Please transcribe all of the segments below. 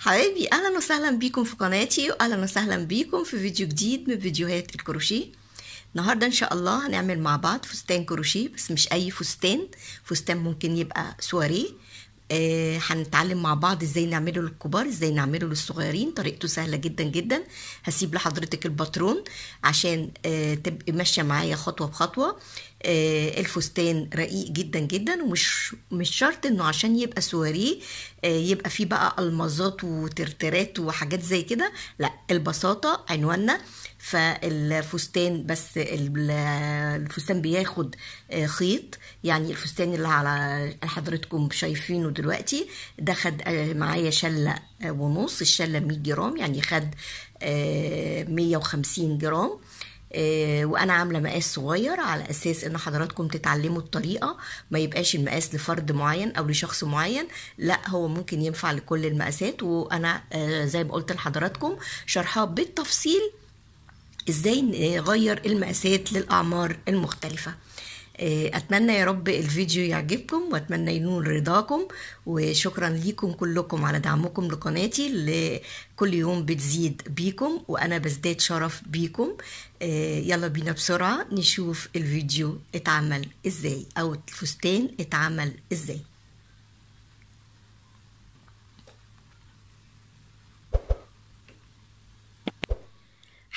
حبايبي اهلا وسهلا بيكم في قناتي واهلا وسهلا بيكم في فيديو جديد من فيديوهات الكروشيه النهارده ان شاء الله هنعمل مع بعض فستان كروشيه بس مش اي فستان فستان ممكن يبقى سواريه آه، هنتعلم مع بعض ازاي نعمله للكبار ازاي نعمله للصغيرين طريقته سهله جدا جدا هسيب لحضرتك الباترون عشان آه، تبقي ماشيه معايا خطوه بخطوه آه، الفستان رقيق جدا جدا ومش مش شرط انه عشان يبقى سواريه يبقى فيه بقى المازات وترترات وحاجات زي كده لا البساطه عنواننا فالفستان بس الفستان بياخد آه، خيط يعني الفستان اللي على حضرتكم شايفينه دلوقتي ده خد آه، معايا شله آه، ونص الشله 100 جرام يعني خد 150 جرام وانا عامله مقاس صغير على اساس ان حضراتكم تتعلموا الطريقه ما يبقاش المقاس لفرد معين او لشخص معين لا هو ممكن ينفع لكل المقاسات وانا زي ما قلت لحضراتكم شرحها بالتفصيل ازاي نغير المقاسات للاعمار المختلفه آه، اتمنى يا رب الفيديو يعجبكم واتمنى ينول رضاكم وشكرا ليكم كلكم على دعمكم لقناتي اللي كل يوم بتزيد بيكم وانا بزداد شرف بيكم آه، يلا بينا بسرعه نشوف الفيديو اتعمل ازاي او الفستان اتعمل ازاي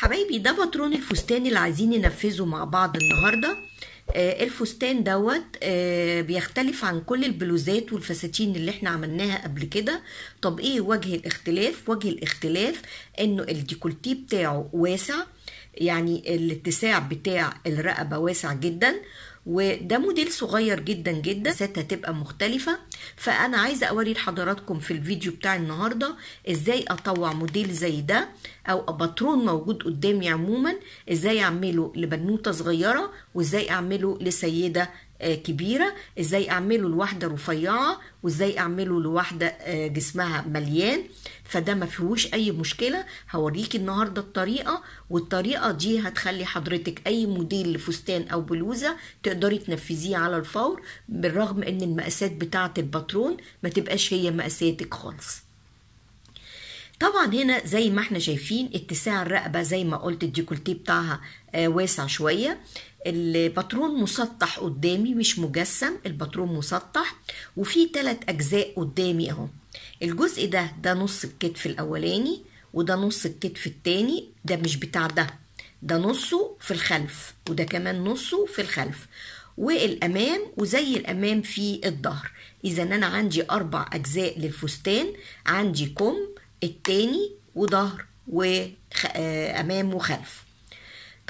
حبايبي ده باترون الفستان اللي عايزين ننفذه مع بعض النهارده آه الفستان دوت آه بيختلف عن كل البلوزات والفساتين اللي احنا عملناها قبل كده طب ايه وجه الاختلاف وجه الاختلاف انه الديكولتيه بتاعه واسع يعني الاتساع بتاع الرقبه واسع جدا وده موديل صغير جدا جدا ستة تبقى مختلفة فأنا عايزة أوري لحضراتكم في الفيديو بتاع النهاردة إزاي أطوع موديل زي ده أو باترون موجود قدامي عموما إزاي أعمله لبنوتة صغيرة وإزاي أعمله لسيدة آه، كبيره ازاي اعمله لواحده رفيعه وازاي اعمله لواحده آه، جسمها مليان فده ما فيهوش اي مشكله هوريكي النهارده الطريقه والطريقه دي هتخلي حضرتك اي موديل لفستان او بلوزه تقدري تنفذيه على الفور بالرغم ان المقاسات بتاعه الباترون ما تبقاش هي مقاساتك خالص طبعا هنا زي ما احنا شايفين اتساع الرقبه زي ما قلت الديكولتيه بتاعها آه، واسع شويه الباترون مسطح قدامي مش مجسم الباترون مسطح وفي تلات أجزاء قدامي أهو الجزء ده ده نص الكتف الأولاني وده نص الكتف التاني ده مش بتاع ده ده نصه في الخلف وده كمان نصه في الخلف والأمام وزي الأمام في الظهر إذا أنا عندي أربع أجزاء للفستان عندي كم التاني وظهر وأمام آه، وخلف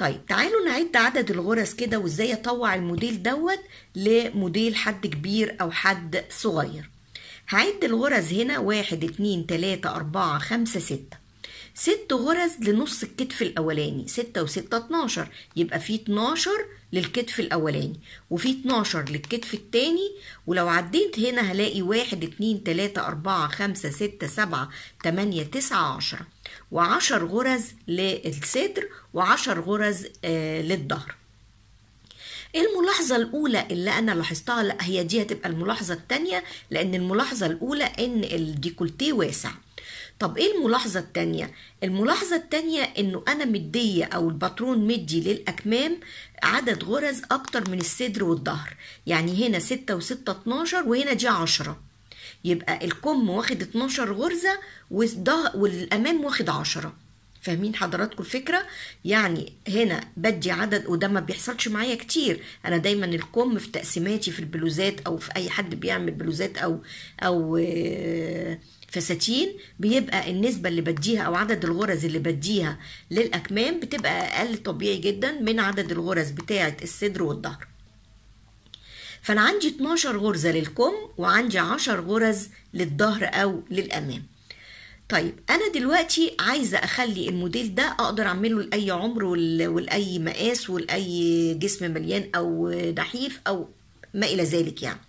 طيب تعالوا نعد عدد الغرز كده وازاي اطوع الموديل دوت لموديل حد كبير او حد صغير هعد الغرز هنا واحد اتنين تلاتة اربعة خمسة ستة ست غرز لنص الكتف الاولاني ستة وستة اتناشر يبقى فيه اتناشر للكتف الاولاني وفي 12 للكتف التاني ولو عديت هنا هلاقي واحد اتنين تلاتة اربعة خمسة ستة سبعة تمانية تسعة عشرة 10 غرز للصدر و10 غرز آه، للظهر الملاحظة الأولى اللي أنا لاحظتها لا هي دي هتبقى الملاحظة التانية لأن الملاحظة الأولى إن الديكولتيه واسع طب ايه الملاحظه الثانيه الملاحظه الثانيه انه انا مديه او الباترون مدي للاكمام عدد غرز اكتر من الصدر والظهر يعني هنا 6 و6 12 وهنا دي 10 يبقى الكم واخد 12 غرزه والده... والامام واخد 10 فاهمين حضراتكم الفكره يعني هنا بدي عدد وده ما بيحصلش معايا كتير انا دايما الكم في تقسيماتي في البلوزات او في اي حد بيعمل بلوزات او او آه فساتين بيبقى النسبة اللي بديها أو عدد الغرز اللي بديها للأكمام بتبقى أقل طبيعي جدا من عدد الغرز بتاعة الصدر والظهر فأنا عندي 12 غرزة للكم وعندي 10 غرز للظهر أو للأمام طيب انا دلوقتي عايزه اخلي الموديل ده اقدر اعمله لاي عمر ولاي مقاس ولاي جسم مليان او نحيف او ما الى ذلك يعني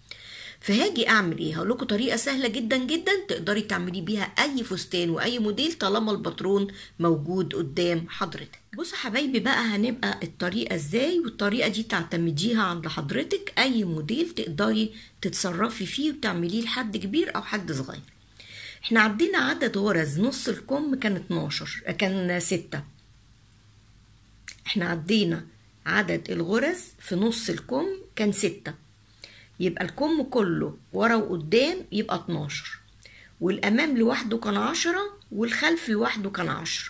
فهاجي اعمل ايه هقول لكم طريقه سهله جدا جدا تقدري تعملي بيها اي فستان واي موديل طالما الباترون موجود قدام حضرتك بصوا حبايبي بقى هنبقى الطريقه ازاي والطريقه دي تعتمديها عند حضرتك اي موديل تقدري تتصرفي فيه وتعمليه لحد كبير او حد صغير احنا عدينا عدد غرز نص الكم كان 12 كان 6 احنا عدينا عدد الغرز في نص الكم كان 6 يبقى الكم كله ورا وقدام يبقى 12 والامام لوحده كان 10 والخلف لوحده كان 10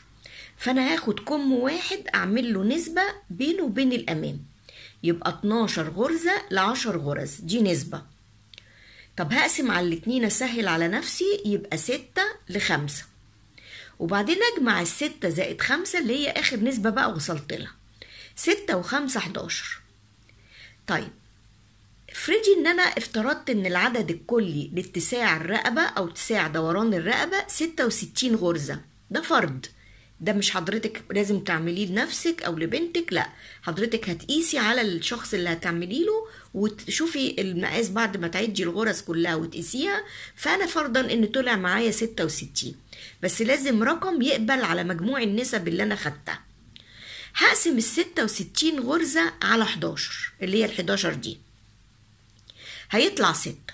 فانا هاخد كم واحد اعمل له نسبه بينه وبين الامام يبقى 12 غرزه ل 10 غرز دي نسبه طب هقسم على الاتنين اسهل على نفسي يبقى 6 ل 5 وبعدين اجمع الستة زائد خمسة اللي هي اخر نسبة بقى وصلت لها ستة وخمسة حداشر طيب افرضي ان انا افترضت ان العدد الكلي لاتساع الرقبة او اتساع دوران الرقبة 66 غرزة ده فرض ده مش حضرتك لازم تعمليه لنفسك او لبنتك لا حضرتك هتقيسي على الشخص اللي هتعملي له وتشوفي المقاس بعد ما تعدي الغرز كلها وتقيسيها فانا فرضا ان طلع معايا 66 بس لازم رقم يقبل على مجموع النسب اللي انا خدتها هقسم ال 66 غرزه على 11 اللي هي ال 11 دي هيطلع ستة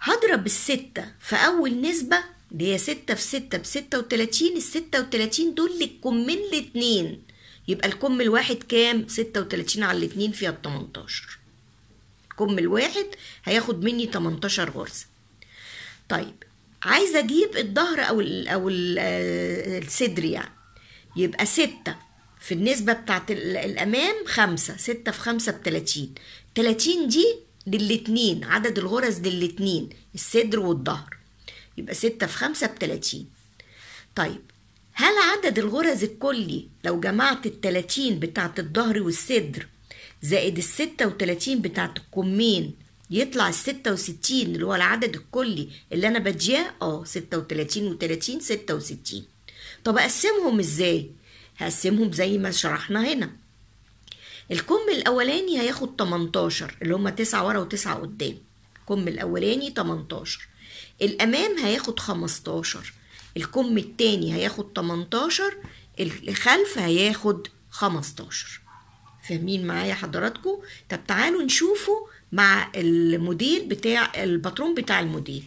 هضرب الستة في أول نسبة اللي هي ستة في ستة بستة وتلاتين الستة وتلاتين دول للكمين الاتنين يبقى الكم الواحد كام ستة وتلاتين على الاتنين فيها التمنتاشر الكم الواحد هياخد مني تمنتاشر غرزة طيب عايزة أجيب الظهر أو ال أو ال آه، الصدر يعني يبقى ستة في النسبة بتاعت الأمام خمسة ستة في خمسة بتلاتين تلاتين دي للاتنين عدد الغرز للاتنين الصدر والظهر يبقى ستة في خمسة بتلاتين طيب هل عدد الغرز الكلي لو جمعت التلاتين بتاعت الظهر والصدر زائد الستة وتلاتين بتاعت الكمين يطلع الستة وستين اللي هو العدد الكلي اللي أنا بديه اه ستة وتلاتين وتلاتين ستة وستين طب أقسمهم إزاي؟ هقسمهم زي ما شرحنا هنا الكم الاولاني هياخد 18 اللي هم 9 ورا و9 قدام الكم الاولاني 18 الامام هياخد 15 الكم الثاني هياخد 18 الخلف هياخد 15 فاهمين معايا حضراتكم طب تعالوا نشوفه مع الموديل بتاع الباترون بتاع الموديل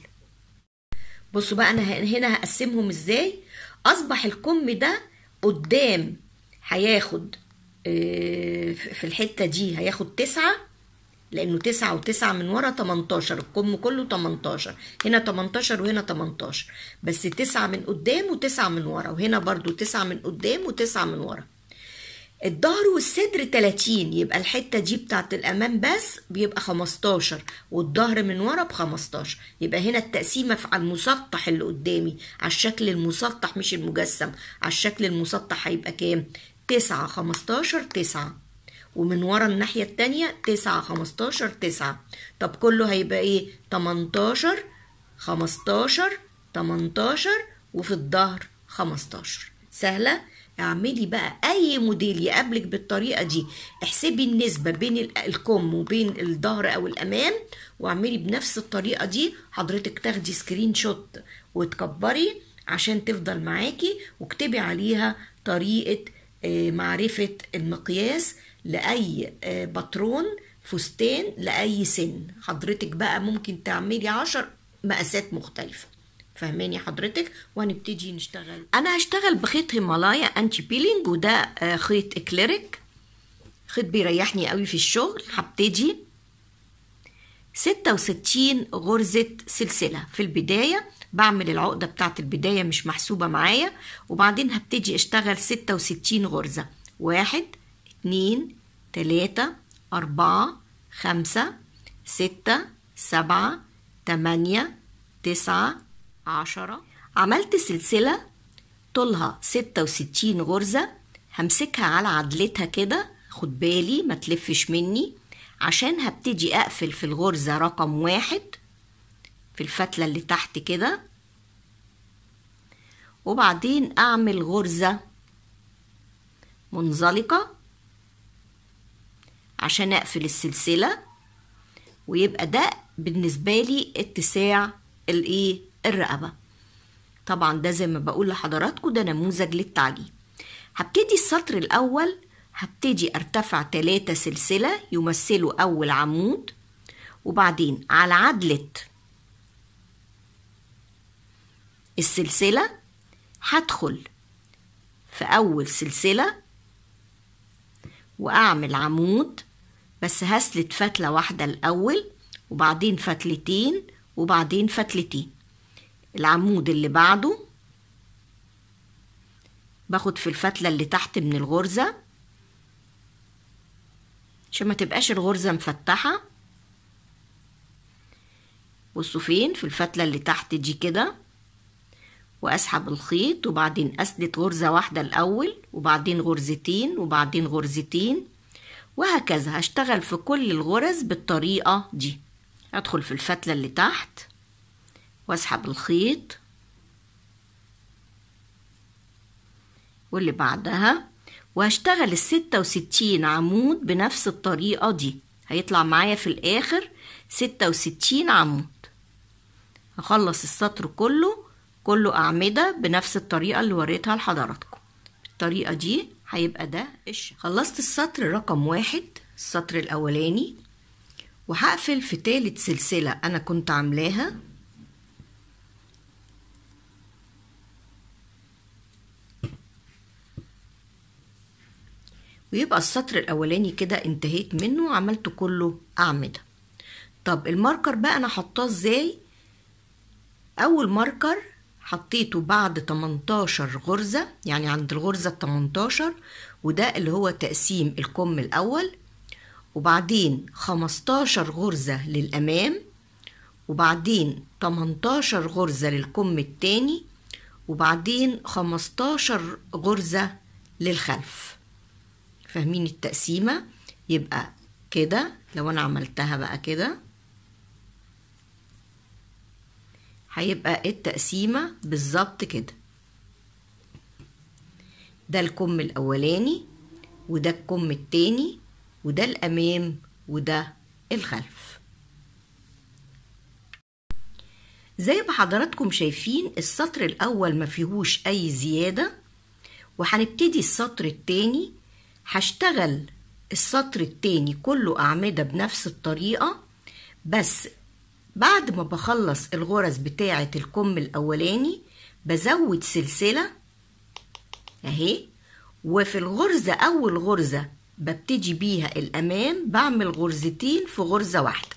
بصوا بقى انا هنا هقسمهم ازاي اصبح الكم ده قدام هياخد في الحته دي هياخد تسعة لانه تسعة وتسعة من ورا 18 الكم كله 18 هنا 18 وهنا 18 بس تسعة من قدام وتسعة من ورا وهنا برضو تسعة من قدام وتسعة من ورا الظهر والصدر 30 يبقى الحتة دي بتاعت الأمام بس بيبقى 15 والظهر من ورا ب 15 يبقى هنا التقسيمة على المسطح اللي قدامي على الشكل المسطح مش المجسم على الشكل المسطح هيبقى كام؟ تسعة خمستاشر تسعة ومن ورا الناحية التانية تسعة خمستاشر تسعة طب كله هيبقى ايه تمنتاشر خمستاشر تمنتاشر وفي الظهر خمستاشر سهلة اعملي بقى اي موديل يقابلك بالطريقة دي احسبي النسبة بين الكم وبين الظهر او الامام واعملي بنفس الطريقة دي حضرتك تاخدي سكرين شوت وتكبري عشان تفضل معاكي واكتبي عليها طريقة آه، معرفة المقياس لأي آه، بطرون فستان لأي سن حضرتك بقى ممكن تعملي عشر مقاسات مختلفة فهماني حضرتك وهنبتدي نشتغل أنا هشتغل بخيط هيمالايا أنتي بيلينج وده آه، خيط إكليريك خيط بيريحني قوي في الشغل هبتدي ستة وستين غرزة سلسلة في البداية بعمل العقدة بتاعت البداية مش محسوبة معايا وبعدين هبتدي اشتغل ستة وستين غرزة واحد اتنين تلاتة أربعة خمسة ستة سبعة تمانية تسعة عشرة عملت سلسلة طولها ستة وستين غرزة همسكها على عدلتها كده خد بالي ما تلفش مني عشان هبتدي أقفل في الغرزة رقم واحد في الفتلة اللي تحت كده وبعدين أعمل غرزة منزلقة عشان أقفل السلسلة ويبقى ده بالنسبة لي اتساع الايه الرقبة طبعا ده زي ما بقول لحضراتكم ده نموذج للتعليم هبتدي السطر الأول هبتدي ارتفع تلاتة سلسلة يمثلوا أول عمود وبعدين على عدلة السلسلة هدخل في أول سلسلة وأعمل عمود بس هسلت فتلة واحدة الأول وبعدين فتلتين وبعدين فتلتين العمود اللي بعده باخد في الفتلة اللي تحت من الغرزة عشان ما تبقاش الغرزة مفتحة بصوا فين في الفتلة اللي تحت دي كده واسحب الخيط وبعدين أسدد غرزة واحدة الاول وبعدين غرزتين وبعدين غرزتين وهكذا هشتغل في كل الغرز بالطريقة دي ادخل في الفتلة اللي تحت واسحب الخيط واللي بعدها وهشتغل الستة وستين عمود بنفس الطريقة دي هيطلع معايا في الآخر ستة وستين عمود هخلص السطر كله كله أعمدة بنفس الطريقة اللي وريتها لحضراتكم الطريقة دي هيبقى ده الشكل خلصت السطر رقم واحد السطر الأولاني وهقفل في تالت سلسلة أنا كنت عاملاها ويبقى السطر الأولاني كده انتهيت منه وعملت كله أعمدة طب الماركر بقى أنا حطاه ازاي أول ماركر حطيته بعد 18 غرزة يعني عند الغرزة 18 وده اللي هو تقسيم الكم الأول وبعدين 15 غرزة للأمام وبعدين 18 غرزة للكم الثاني وبعدين 15 غرزة للخلف فاهمين التقسيمة يبقى كده لو أنا عملتها بقى كده هيبقى التقسيمة بالظبط كده ده الكم الأولاني وده الكم التاني وده الأمام وده الخلف زي ما حضراتكم شايفين السطر الأول ما فيهوش أي زيادة وهنبتدي السطر التاني هشتغل السطر التاني كله أعمدة بنفس الطريقة بس بعد ما بخلص الغرز بتاعة الكم الأولاني بزود سلسلة أهي وفي الغرزة أول غرزة ببتدي بيها الأمام بعمل غرزتين في غرزة واحدة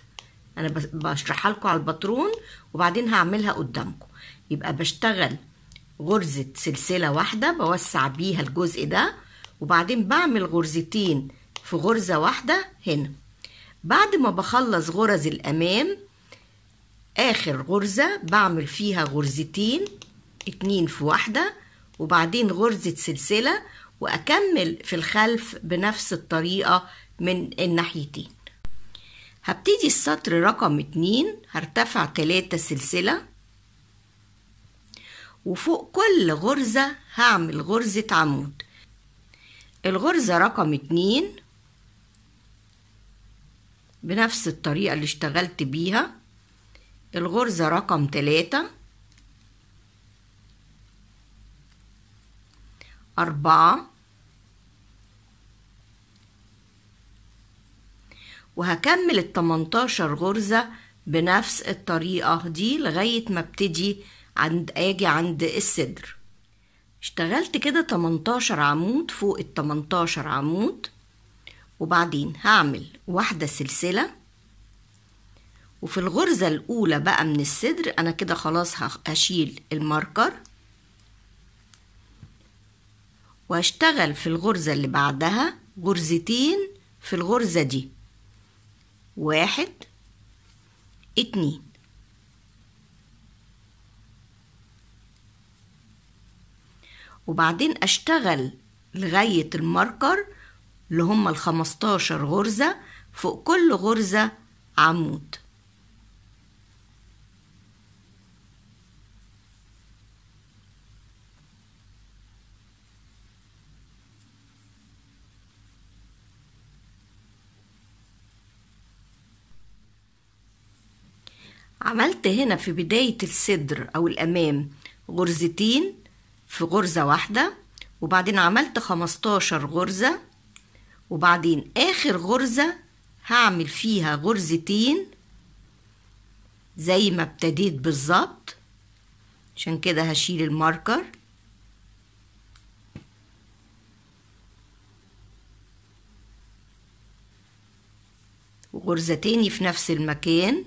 أنا بشرحها لكم على الباترون وبعدين هعملها قدامكم يبقى بشتغل غرزة سلسلة واحدة بوسع بيها الجزء ده وبعدين بعمل غرزتين في غرزة واحدة هنا بعد ما بخلص غرز الأمام اخر غرزة بعمل فيها غرزتين اتنين في واحدة وبعدين غرزة سلسلة واكمل في الخلف بنفس الطريقة من الناحيتين هبتدي السطر رقم اتنين هرتفع تلاتة سلسلة وفوق كل غرزة هعمل غرزة عمود الغرزة رقم اتنين بنفس الطريقة اللي اشتغلت بيها الغرزة رقم تلاتة أربعة وهكمل التمنتاشر غرزة بنفس الطريقة دي لغاية ما ابتدي عند اجي عند الصدر اشتغلت كده 18 عمود فوق ال 18 عمود وبعدين هعمل واحدة سلسلة وفي الغرزة الأولى بقى من الصدر أنا كده خلاص هشيل الماركر وهشتغل في الغرزة اللي بعدها غرزتين في الغرزة دي واحد اتنين وبعدين اشتغل لغاية الماركر اللي هما الخمستاشر غرزة فوق كل غرزة عمود عملت هنا في بداية الصدر أو الأمام غرزتين في غرزة واحدة وبعدين عملت 15 غرزة وبعدين آخر غرزة هعمل فيها غرزتين زي ما ابتديت بالظبط عشان كده هشيل الماركر وغرزة تاني في نفس المكان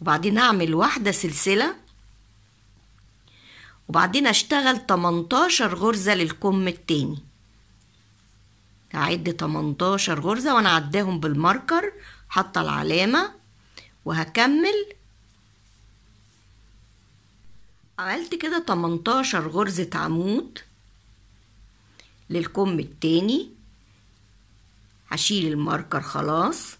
وبعدين أعمل واحدة سلسلة وبعدين أشتغل 18 غرزة للكم التاني اعد 18 غرزة وأنا عداهم بالماركر حاطة العلامة وهكمل عملت كده 18 غرزة عمود للكم التاني هشيل الماركر خلاص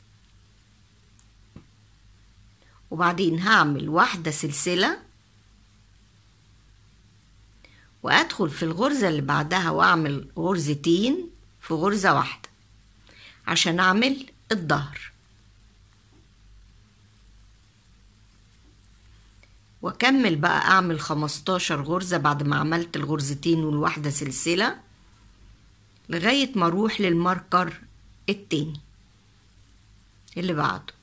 وبعدين هعمل واحدة سلسلة وأدخل في الغرزة اللي بعدها وأعمل غرزتين في غرزة واحدة عشان أعمل الظهر وأكمل بقى أعمل خمستاشر غرزة بعد ما عملت الغرزتين والواحدة سلسلة لغاية ما أروح للماركر التاني اللي بعده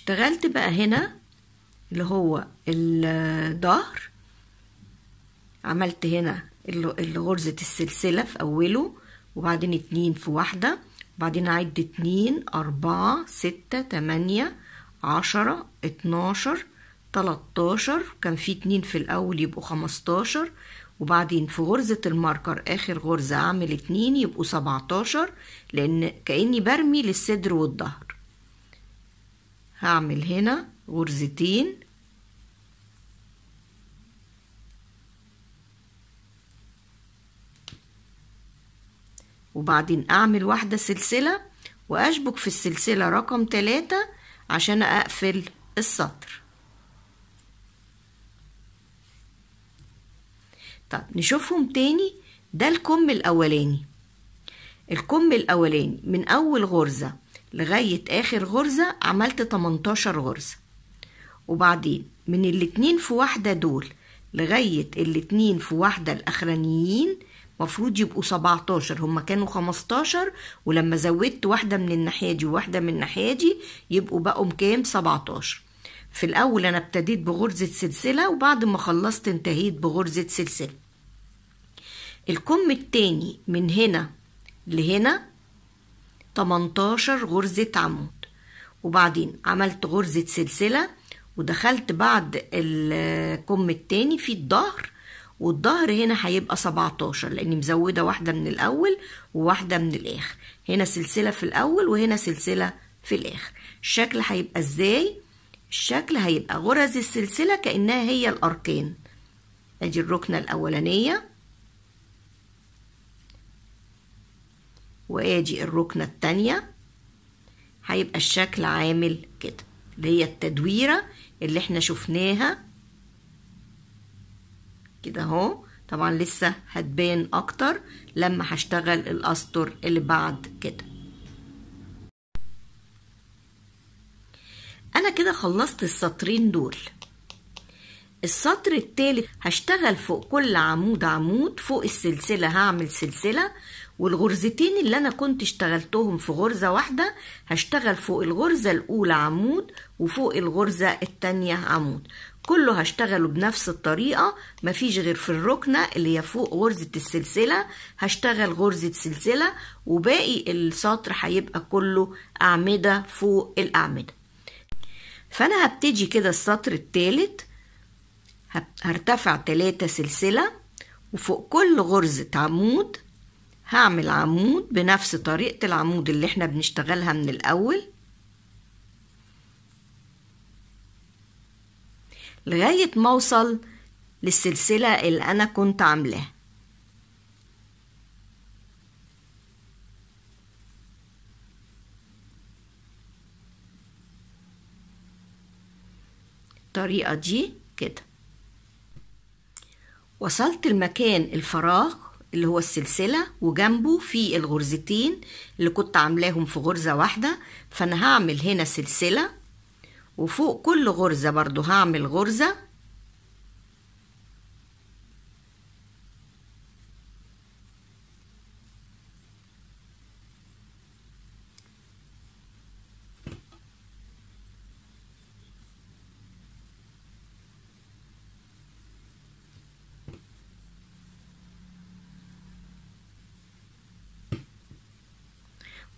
اشتغلت بقى هنا اللي هو الظهر عملت هنا غرزة السلسلة في أوله وبعدين اتنين في واحدة وبعدين أعد اتنين أربعة ستة تمانية عشرة اتناشر تلاتاشر كان في اتنين في الأول يبقوا خمستاشر وبعدين في غرزة الماركر آخر غرزة أعمل اتنين يبقوا سبعتاشر لأن كأني برمي للصدر والظهر هعمل هنا غرزتين وبعدين اعمل واحدة سلسلة واشبك في السلسلة رقم تلاتة عشان اقفل السطر طب نشوفهم تاني ده الكم الاولاني الكم الاولاني من اول غرزة لغاية آخر غرزة عملت 18 غرزة وبعدين من الاتنين في واحدة دول لغاية الاتنين في واحدة الأخرانيين مفروض يبقوا 17 هما كانوا 15 ولما زودت واحدة من الناحية دي وواحدة من الناحية دي يبقوا بقوا مكام 17 في الأول أنا ابتديت بغرزة سلسلة وبعد ما خلصت انتهيت بغرزة سلسلة الكم التاني من هنا لهنا 18 غرزة عمود وبعدين عملت غرزة سلسلة ودخلت بعد الكم التاني في الظهر والظهر هنا هيبقى 17 لاني مزوده واحده من الاول وواحده من الاخر هنا سلسله في الاول وهنا سلسله في الاخر الشكل هيبقى ازاي الشكل هيبقى غرز السلسله كانها هي الاركان ادي الركنه الاولانيه وادي الركنة التانية هيبقى الشكل عامل كده اللي هي التدويرة اللي احنا شفناها كده اهو طبعا لسه هتبان اكتر لما هشتغل الاسطر اللي بعد كده انا كده خلصت السطرين دول السطر التالت هشتغل فوق كل عمود عمود فوق السلسلة هعمل سلسلة والغرزتين اللي أنا كنت اشتغلتهم في غرزة واحدة هشتغل فوق الغرزة الأولى عمود وفوق الغرزة التانية عمود كله هشتغله بنفس الطريقة مفيش غير في الركنة اللي هي فوق غرزة السلسلة هشتغل غرزة سلسلة وباقي السطر هيبقى كله أعمدة فوق الأعمدة فأنا هبتدي كده السطر التالت هرتفع تلاتة سلسلة وفوق كل غرزة عمود هعمل عمود بنفس طريقة العمود اللي احنا بنشتغلها من الأول لغاية ما اوصل للسلسلة اللي أنا كنت عاملاها الطريقة دي كده وصلت المكان الفراغ اللي هو السلسلة وجنبه في الغرزتين اللي كنت عاملاهم في غرزة واحدة فأنا هعمل هنا سلسلة وفوق كل غرزة برضو هعمل غرزة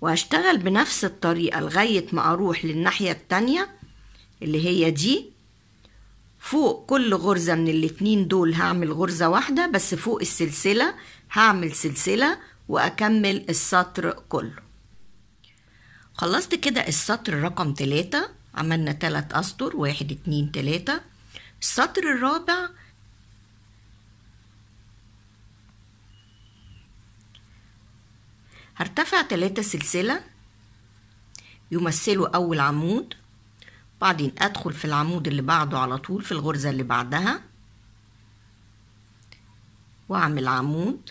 وهشتغل بنفس الطريقة لغاية ما أروح للناحية التانية اللي هي دي فوق كل غرزة من الاتنين دول هعمل غرزة واحدة بس فوق السلسلة هعمل سلسلة وأكمل السطر كله خلصت كده السطر رقم تلاتة عملنا تلات أسطر واحد اتنين تلاتة السطر الرابع هرتفع تلاتة سلسلة يمثلوا أول عمود بعدين أدخل في العمود اللي بعده على طول في الغرزة اللي بعدها وأعمل عمود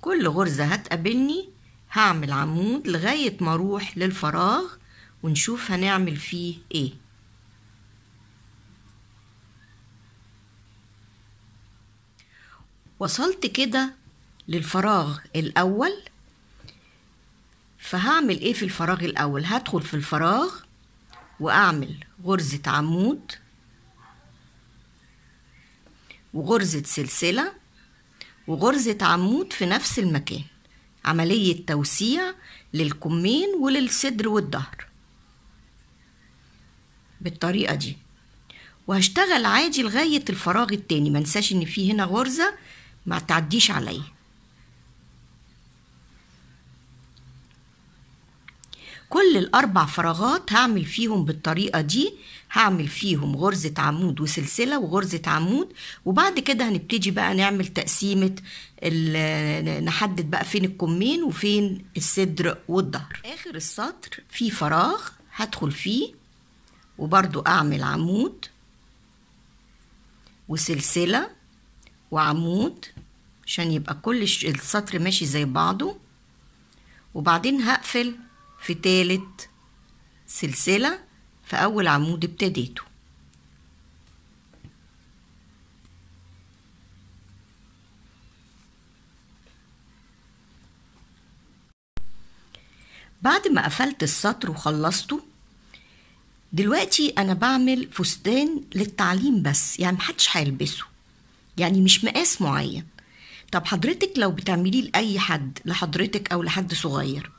كل غرزة هتقابلني هعمل عمود لغاية ما أروح للفراغ ونشوف هنعمل فيه إيه وصلت كده للفراغ الأول فهعمل إيه في الفراغ الأول هدخل في الفراغ وأعمل غرزة عمود وغرزة سلسلة وغرزة عمود في نفس المكان عملية توسيع للكمين وللصدر والظهر بالطريقة دي وهشتغل عادي لغاية الفراغ التاني منساش ان في هنا غرزة ما تعديش عليا كل الأربع فراغات هعمل فيهم بالطريقة دي هعمل فيهم غرزة عمود وسلسلة وغرزة عمود وبعد كده هنبتدي بقى نعمل تقسيمة نحدد بقى فين الكمين وفين الصدر والظهر آخر السطر في فراغ هدخل فيه وبرضو أعمل عمود وسلسلة وعمود عشان يبقى كل السطر ماشي زي بعضه وبعدين هقفل في تالت سلسلة في أول عمود ابتديته بعد ما قفلت السطر وخلصته دلوقتي أنا بعمل فستان للتعليم بس يعني محدش هيلبسه يعني مش مقاس معين طب حضرتك لو بتعمليه لأي حد لحضرتك أو لحد صغير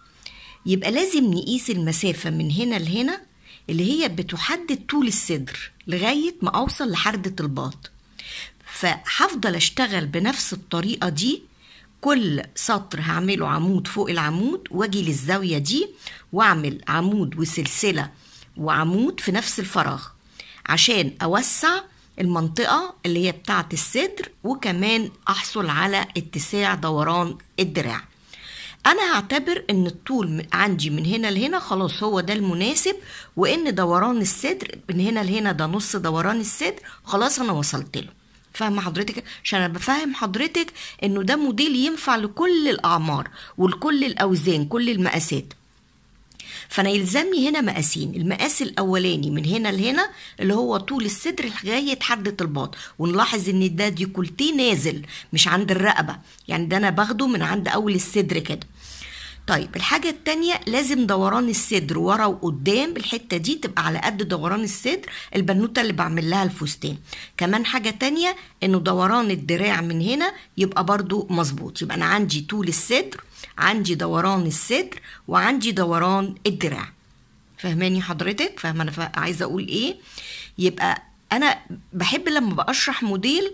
يبقى لازم نقيس المسافة من هنا لهنا اللي هي بتحدد طول الصدر لغاية ما أوصل لحردة الباط فهفضل أشتغل بنفس الطريقة دي كل سطر هعمله عمود فوق العمود واجي للزاوية دي واعمل عمود وسلسلة وعمود في نفس الفراغ عشان أوسع المنطقة اللي هي بتاعة الصدر وكمان أحصل على اتساع دوران الدراع انا هعتبر ان الطول عندي من هنا لهنا خلاص هو ده المناسب وان دوران الصدر من هنا لهنا ده نص دوران الصدر خلاص انا وصلت له فاهمه حضرتك عشان انا بفهم حضرتك انه ده موديل ينفع لكل الاعمار ولكل الاوزان كل المقاسات فانا يلزمني هنا مقاسين المقاس الاولاني من هنا لهنا اللي هو طول الصدر لغايه حد الباط ونلاحظ ان ده ديكولتيه نازل مش عند الرقبه يعني ده انا باخده من عند اول الصدر كده طيب الحاجة التانية لازم دوران الصدر ورا وقدام الحتة دي تبقى على قد دوران الصدر البنوتة اللي بعمل لها الفستان كمان حاجة تانية انه دوران الدراع من هنا يبقى برضو مظبوط يبقى انا عندي طول الصدر عندي دوران الصدر وعندي دوران الدراع فهماني حضرتك فاهمة انا عايزة اقول ايه يبقى انا بحب لما بشرح موديل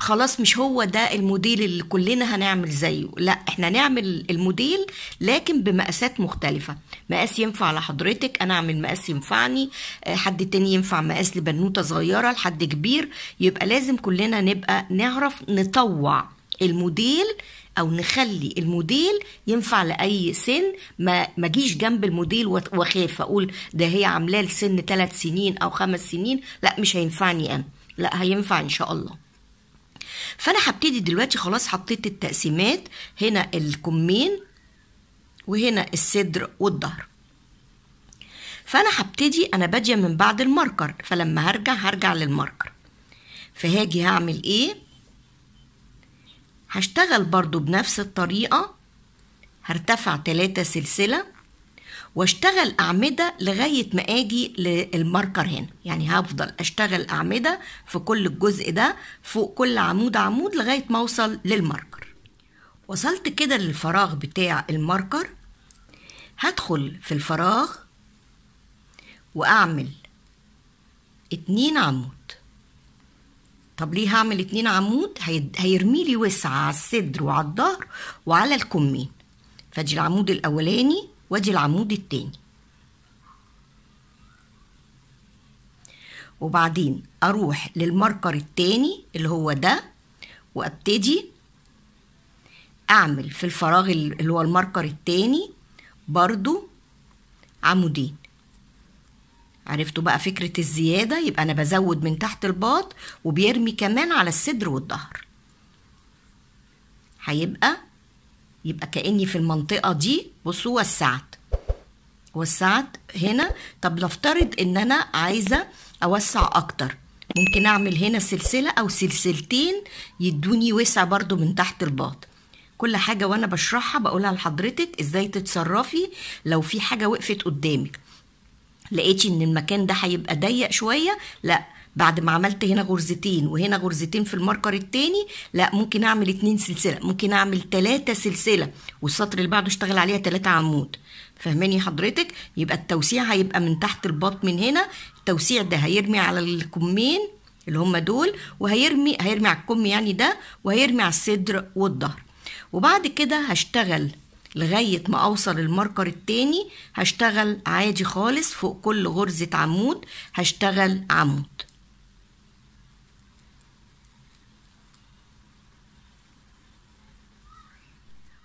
خلاص مش هو ده الموديل اللي كلنا هنعمل زيه لا احنا نعمل الموديل لكن بمقاسات مختلفة مقاس ينفع لحضرتك انا اعمل مقاس ينفعني آه، حد تاني ينفع مقاس لبنوتة صغيرة لحد كبير يبقى لازم كلنا نبقى نعرف نطوع الموديل او نخلي الموديل ينفع لاي سن ما ما جيش جنب الموديل واخاف اقول ده هي عاملاه لسن 3 سنين او خمس سنين لا مش هينفعني انا لا هينفع ان شاء الله فانا هبتدي دلوقتي خلاص حطيت التقسيمات هنا الكمين وهنا الصدر والظهر فانا هبتدي انا باديه من بعد الماركر فلما هرجع هرجع للماركر فهاجي هعمل ايه هشتغل برضو بنفس الطريقه هرتفع تلاتة سلسله واشتغل أعمدة لغاية ما أجي للماركر هنا يعني هفضل أشتغل أعمدة في كل الجزء ده فوق كل عمود عمود لغاية ما أوصل للماركر وصلت كده للفراغ بتاع الماركر هدخل في الفراغ وأعمل اتنين عمود طب ليه هعمل اتنين عمود هيرمي لي وسعة على الصدر وعلى الظهر وعلى الكمين فادي العمود الأولاني وادي العمود التاني وبعدين اروح للماركر التاني اللي هو ده وابتدي اعمل في الفراغ اللي هو الماركر التاني برضو عمودين عرفتوا بقى فكرة الزيادة يبقى أنا بزود من تحت الباط وبيرمي كمان على الصدر والظهر هيبقى يبقى كاني في المنطقه دي بصوا وسعت وسعت هنا طب نفترض ان انا عايزه اوسع اكتر ممكن اعمل هنا سلسله او سلسلتين يدوني وسع برضو من تحت الباط كل حاجه وانا بشرحها بقولها لحضرتك ازاي تتصرفي لو في حاجه وقفت قدامك لقيتي ان المكان ده هيبقى ضيق شويه لا بعد ما عملت هنا غرزتين وهنا غرزتين في الماركر التاني لا ممكن اعمل اتنين سلسله ممكن اعمل تلاته سلسله والسطر اللي بعده اشتغل عليها تلاته عمود فهماني حضرتك يبقى التوسيع هيبقى من تحت الباط من هنا التوسيع ده هيرمي على الكمين اللي هم دول وهيرمي هيرمي على الكم يعني ده وهيرمي على الصدر والظهر وبعد كده هشتغل لغاية ما أوصل الماركر التاني هشتغل عادي خالص فوق كل غرزة عمود هشتغل عمود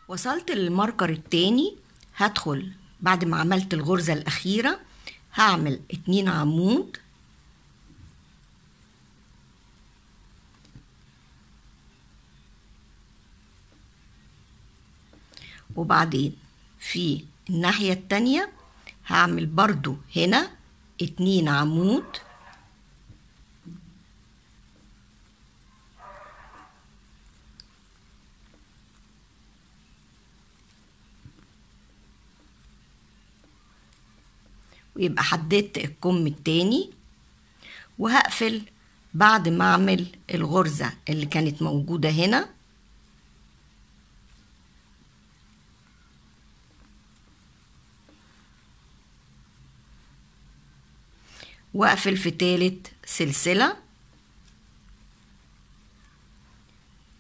وصلت للماركر التاني هدخل بعد ما عملت الغرزة الأخيرة هعمل اتنين عمود وبعدين في الناحية التانية هعمل برضو هنا اتنين عمود ويبقى حددت الكم التاني وهقفل بعد ما اعمل الغرزة اللي كانت موجودة هنا واقفل في تالت سلسلة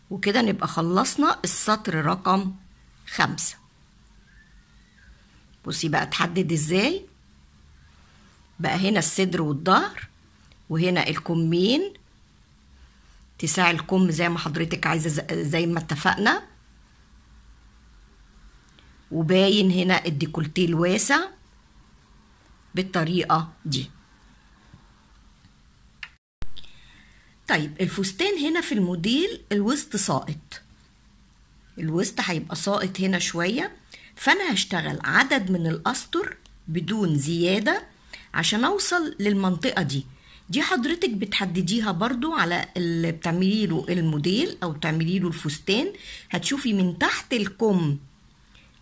وكده نبقى خلصنا السطر رقم خمسة بصي بقى تحدد ازاي بقى هنا الصدر والظهر وهنا الكمين اتساع الكم زي ما حضرتك عايزه زي ما اتفقنا وباين هنا الديكولتيه الواسع بالطريقه دي طيب الفستان هنا في الموديل الوسط ساقط الوسط هيبقى ساقط هنا شويه فانا هشتغل عدد من الاسطر بدون زياده عشان اوصل للمنطقه دي دي حضرتك بتحدديها برضو على اللي بتعملي له الموديل او بتعملي له الفستان هتشوفي من تحت الكم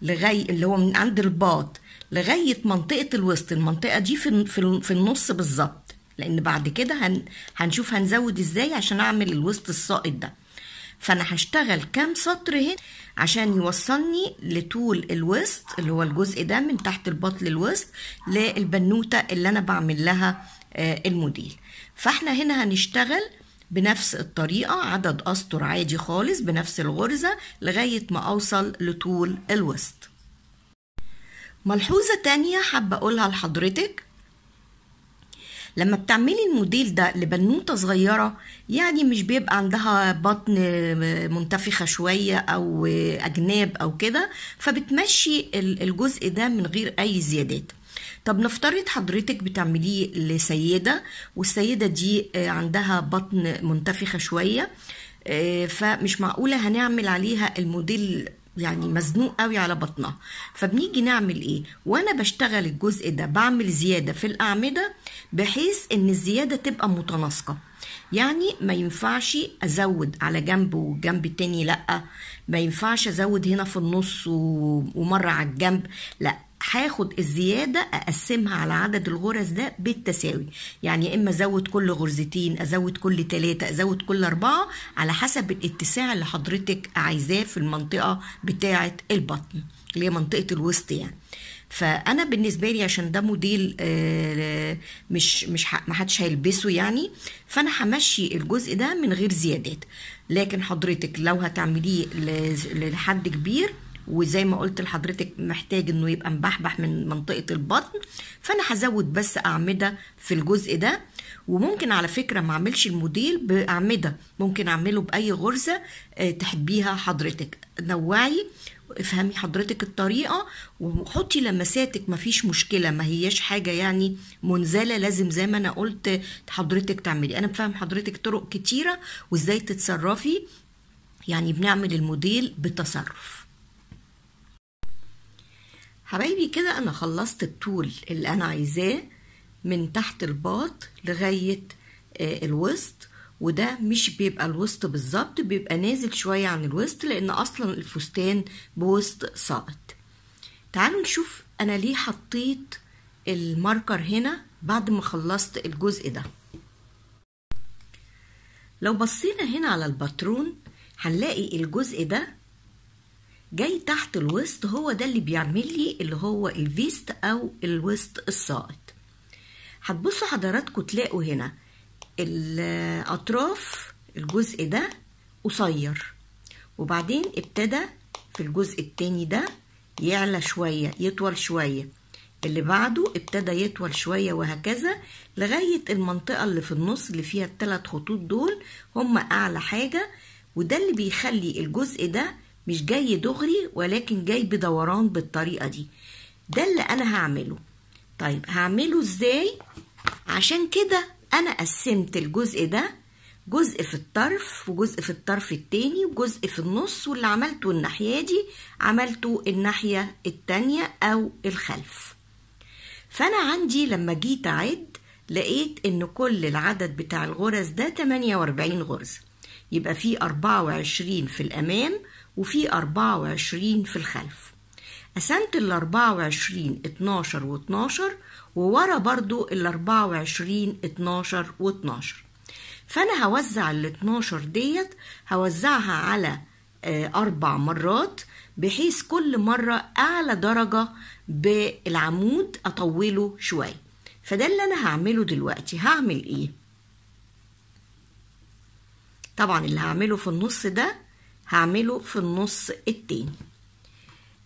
لغايه اللي هو من عند الباط لغايه منطقه الوسط المنطقه دي في في النص بالظبط لان بعد كده هن هنشوف هنزود ازاي عشان اعمل الوسط الساقط ده فانا هشتغل كام سطر هنا عشان يوصلني لطول الوسط اللي هو الجزء ده من تحت البطن الوسط للبنوته اللي انا بعمل لها آه، الموديل فاحنا هنا هنشتغل بنفس الطريقة عدد أسطر عادي خالص بنفس الغرزة لغاية ما أوصل لطول الوسط ملحوظة تانية حابة أقولها لحضرتك لما بتعملي الموديل ده لبنوته صغيره يعني مش بيبقى عندها بطن منتفخه شويه او اجناب او كده فبتمشي الجزء ده من غير اي زيادات طب نفترض حضرتك بتعمليه لسيده والسيده دي عندها بطن منتفخه شويه آه، فمش معقوله هنعمل عليها الموديل يعني مزنوق قوي على بطنها فبنيجي نعمل ايه وانا بشتغل الجزء ده بعمل زياده في الاعمده بحيث ان الزياده تبقى متناسقه يعني ما ينفعش ازود على جنب والجنب التاني لا ما ينفعش ازود هنا في النص ومره على الجنب لا هاخد الزيادة أقسمها على عدد الغرز ده بالتساوي يعني إما أزود كل غرزتين أزود كل تلاتة أزود كل أربعة على حسب الاتساع اللي حضرتك عايزاه في المنطقة بتاعة البطن اللي هي منطقة الوسط يعني فانا بالنسبه لي عشان ده موديل آه، مش مش ما حدش هيلبسه يعني فانا همشي الجزء ده من غير زيادات لكن حضرتك لو هتعمليه لحد كبير وزي ما قلت لحضرتك محتاج انه يبقى مبحبح من منطقه البطن فانا هزود بس اعمده في الجزء ده وممكن على فكره ما اعملش الموديل باعمده ممكن اعمله باي غرزه آه، تحبيها حضرتك نوعي افهمي حضرتك الطريقه وحطي لمساتك مفيش مشكله ما هيش حاجه يعني منزله لازم زي ما انا قلت حضرتك تعملي انا بفهم حضرتك طرق كتيره وازاي تتصرفي يعني بنعمل الموديل بتصرف حبايبي كده انا خلصت الطول اللي انا عايزاه من تحت الباط لغايه آه، الوسط وده مش بيبقى الوسط بالظبط بيبقى نازل شوية عن الوسط لأن أصلا الفستان بوسط ساقط تعالوا نشوف أنا ليه حطيت الماركر هنا بعد ما خلصت الجزء ده لو بصينا هنا على الباترون هنلاقي الجزء ده جاي تحت الوسط هو ده اللي بيعمل لي اللي هو الفيست أو الوسط الساقط هتبصوا حضراتكم تلاقوا هنا الأطراف الجزء ده قصير وبعدين ابتدى في الجزء التاني ده يعلى شوية يطول شوية اللي بعده ابتدى يطول شوية وهكذا لغاية المنطقة اللي في النص اللي فيها التلات خطوط دول هما أعلى حاجة وده اللي بيخلي الجزء ده مش جاي دغري ولكن جاي بدوران بالطريقة دي ده اللي أنا هعمله طيب هعمله ازاي عشان كده انا قسمت الجزء ده جزء في الطرف وجزء في الطرف التاني وجزء في النص واللي عملته الناحية دي عملته الناحية التانية او الخلف فانا عندي لما جيت اعد لقيت ان كل العدد بتاع الغرز ده 48 غرزة يبقى في 24 في الامام وفي 24 في الخلف قسمت ال 24 12 و12 وورا برضو ال 24 12 و12 فانا هوزع ال 12 ديت هوزعها على آه، اربع مرات بحيث كل مرة اعلى درجة بالعمود اطوله شوية فده اللي انا هعمله دلوقتي هعمل ايه طبعا اللي هعمله في النص ده هعمله في النص التاني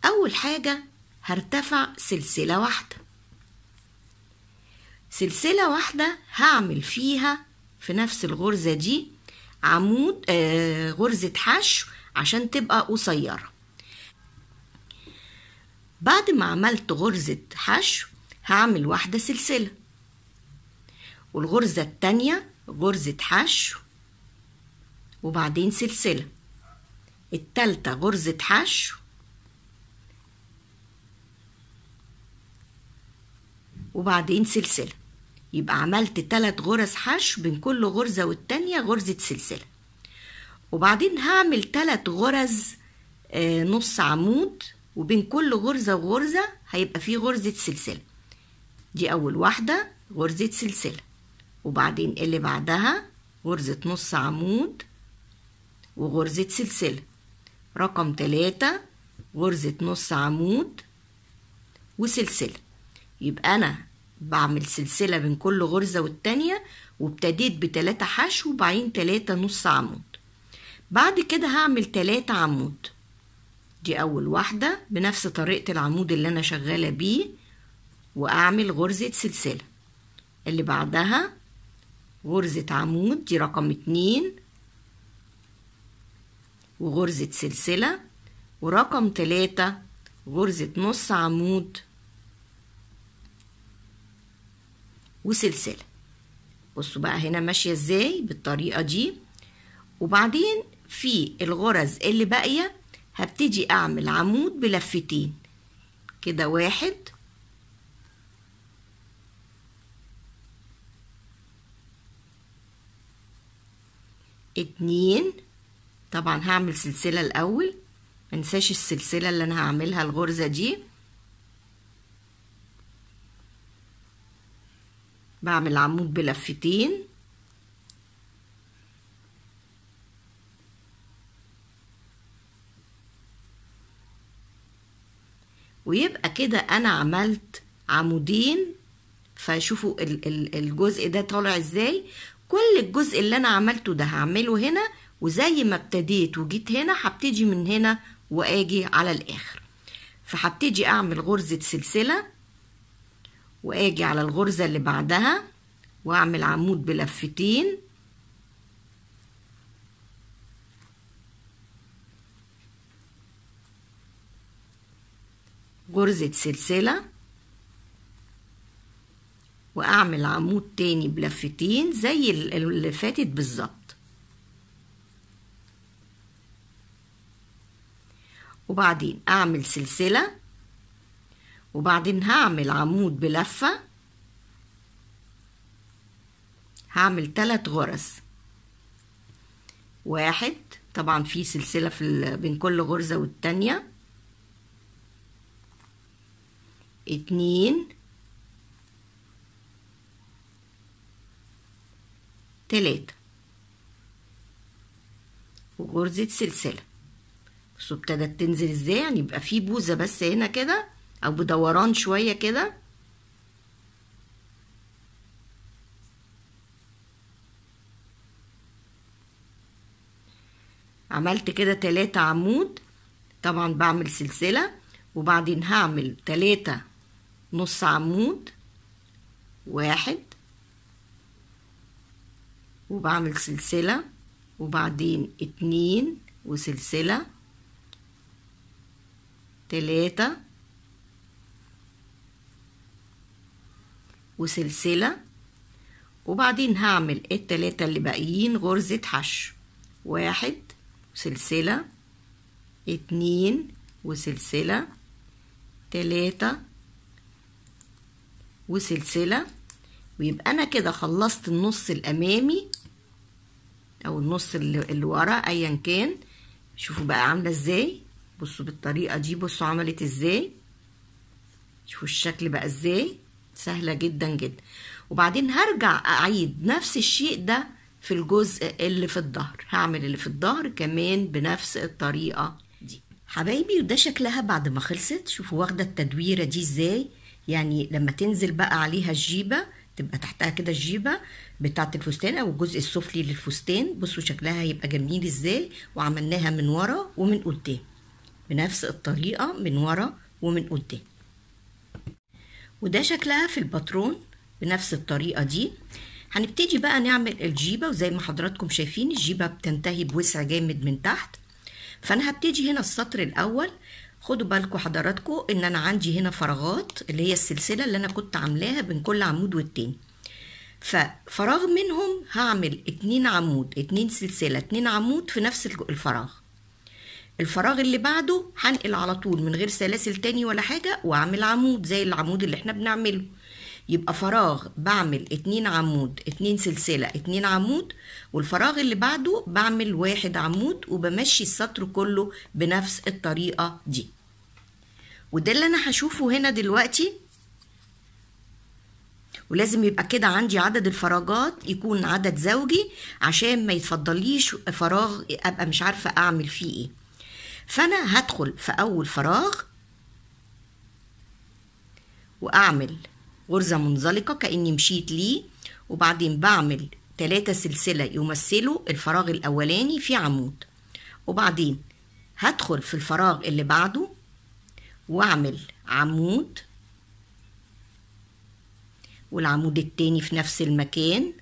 اول حاجة هرتفع سلسلة واحدة سلسلة واحدة هعمل فيها في نفس الغرزة دي عمود آه غرزة حشو عشان تبقى قصيرة بعد ما عملت غرزة حشو هعمل واحدة سلسلة والغرزة التانية غرزة حشو وبعدين سلسلة التالتة غرزة حشو وبعدين سلسلة يبقى عملت تلات غرز حشو بين كل غرزة والتانية غرزة سلسلة وبعدين هعمل تلات غرز آه، نص عمود وبين كل غرزة وغرزة هيبقى فيه غرزة سلسلة دي أول واحدة غرزة سلسلة وبعدين اللي بعدها غرزة نص عمود وغرزة سلسلة رقم تلاتة غرزة نص عمود وسلسلة يبقى أنا بعمل سلسلة بين كل غرزة والتانية وابتديت بتلاتة حشو وبعدين تلاتة نص عمود بعد كده هعمل تلاتة عمود دي أول واحدة بنفس طريقة العمود اللي أنا شغالة بيه وأعمل غرزة سلسلة اللي بعدها غرزة عمود دي رقم اتنين وغرزة سلسلة ورقم تلاتة غرزة نص عمود وسلسلة بصوا بقى هنا ماشية ازاي بالطريقة دي وبعدين في الغرز اللي باقية هبتدي اعمل عمود بلفتين كده واحد اتنين طبعا هعمل سلسلة الاول منساش السلسلة اللي انا هعملها الغرزة دي بعمل عمود بلفتين ويبقى كده انا عملت عمودين فشوفوا الجزء ده طالع ازاي كل الجزء اللي انا عملته ده هعمله هنا وزي ما ابتديت وجيت هنا هبتدي من هنا واجي على الاخر فهبتدي اعمل غرزه سلسله واجي على الغرزة اللي بعدها واعمل عمود بلفتين غرزة سلسلة واعمل عمود تاني بلفتين زي اللي فاتت بالظبط وبعدين اعمل سلسله وبعدين هعمل عمود بلفة هعمل تلات غرز واحد طبعا في سلسلة في بين كل غرزة والتانية اتنين تلاتة وغرزة سلسلة بصوا ابتدت تنزل ازاي يعني يبقى في بوزة بس هنا كده او بدوران شويه كده عملت كده تلاتة عمود طبعا بعمل سلسلة وبعدين هعمل تلاتة نص عمود واحد وبعمل سلسلة وبعدين اتنين وسلسلة تلاتة وسلسلة وبعدين هعمل التلاتة اللي باقيين غرزة حشو واحد وسلسلة اتنين وسلسلة تلاتة وسلسلة ويبقى أنا كده خلصت النص الأمامي أو النص اللي ورا أيا كان شوفوا بقى عاملة ازاي بصوا بالطريقة دي بصوا عملت ازاي شوفوا الشكل بقى ازاي سهله جدا جدا وبعدين هرجع اعيد نفس الشيء ده في الجزء اللي في الظهر هعمل اللي في الظهر كمان بنفس الطريقه دي حبايبي وده شكلها بعد ما خلصت شوفوا واخده التدويره دي ازاي يعني لما تنزل بقى عليها الجيبه تبقى تحتها كده الجيبه بتاعه الفستان او الجزء السفلي للفستان بصوا شكلها هيبقى جميل ازاي وعملناها من ورا ومن قدام بنفس الطريقه من ورا ومن قدام وده شكلها في الباترون بنفس الطريقة دي هنبتدي بقى نعمل الجيبة وزي ما حضراتكم شايفين الجيبة بتنتهي بوسع جامد من تحت فأنا هبتدي هنا السطر الأول خدوا بالكم حضراتكم ان انا عندي هنا فراغات اللي هي السلسله اللي انا كنت عاملاها بين كل عمود والتاني ففراغ منهم هعمل اتنين عمود اتنين سلسله اتنين عمود في نفس الفراغ الفراغ اللي بعده هنقل على طول من غير سلاسل تاني ولا حاجة واعمل عمود زي العمود اللي احنا بنعمله يبقى فراغ بعمل اتنين عمود اتنين سلسلة اتنين عمود والفراغ اللي بعده بعمل واحد عمود وبمشي السطر كله بنفس الطريقة دي وده اللي انا هشوفه هنا دلوقتي ولازم يبقى كده عندي عدد الفراغات يكون عدد زوجي عشان ما يتفضليش فراغ ابقى مش عارفه اعمل فيه ايه فأنا هدخل في أول فراغ وأعمل غرزة منزلقة كأني مشيت ليه وبعدين بعمل تلاتة سلسلة يمثلوا الفراغ الأولاني في عمود وبعدين هدخل في الفراغ اللي بعده وأعمل عمود والعمود التاني في نفس المكان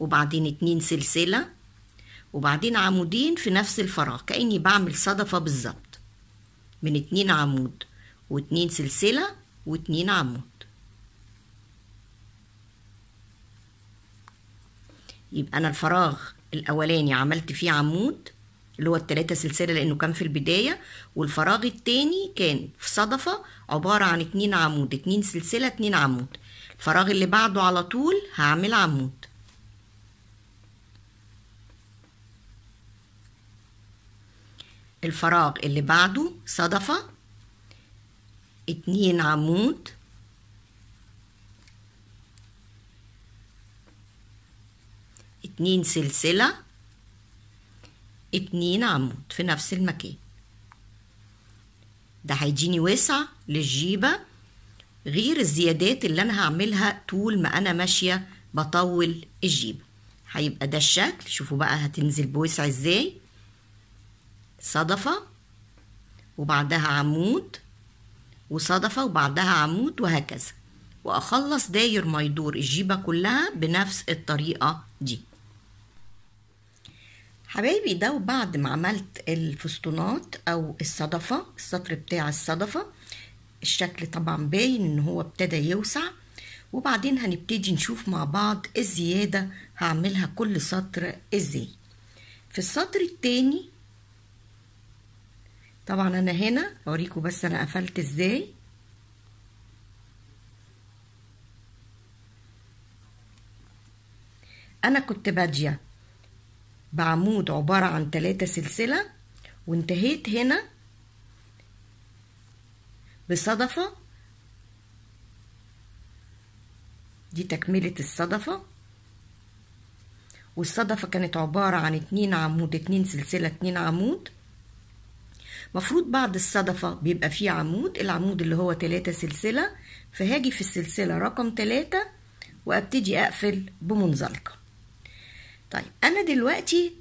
وبعدين اتنين سلسلة وبعدين عمودين في نفس الفراغ كأني بعمل صدفة بالظبط من اتنين عمود واتنين سلسلة واتنين عمود يبقى أنا الفراغ الأولاني عملت فيه عمود اللي هو التلاتة سلسلة لأنه كان في البداية والفراغ التاني كان في صدفة عبارة عن اتنين عمود اتنين سلسلة اتنين عمود الفراغ اللي بعده على طول هعمل عمود الفراغ اللي بعده صدفة اتنين عمود اتنين سلسلة اتنين عمود في نفس المكان ده هيديني وسع للجيبة غير الزيادات اللي انا هعملها طول ما انا ماشية بطول الجيبة هيبقى ده الشكل شوفوا بقى هتنزل بوسع ازاي صدفة وبعدها عمود وصدفة وبعدها عمود وهكذا وأخلص داير ما يدور الجيبة كلها بنفس الطريقة دي حبايبي ده وبعد ما عملت الفستونات أو الصدفة السطر بتاع الصدفة الشكل طبعا باين ان هو ابتدى يوسع وبعدين هنبتدي نشوف مع بعض الزيادة هعملها كل سطر ازاي في السطر التاني طبعا انا هنا اوريكم بس انا قفلت ازاي انا كنت باديه بعمود عباره عن ثلاثة سلسله وانتهيت هنا بصدفه دي تكمله الصدفه والصدفه كانت عباره عن اتنين عمود اتنين سلسله اتنين عمود مفروض بعد الصدفة بيبقى فيه عمود العمود اللي هو تلاتة سلسلة فهاجي في السلسلة رقم تلاتة وابتدي اقفل بمنزلقة طيب انا دلوقتي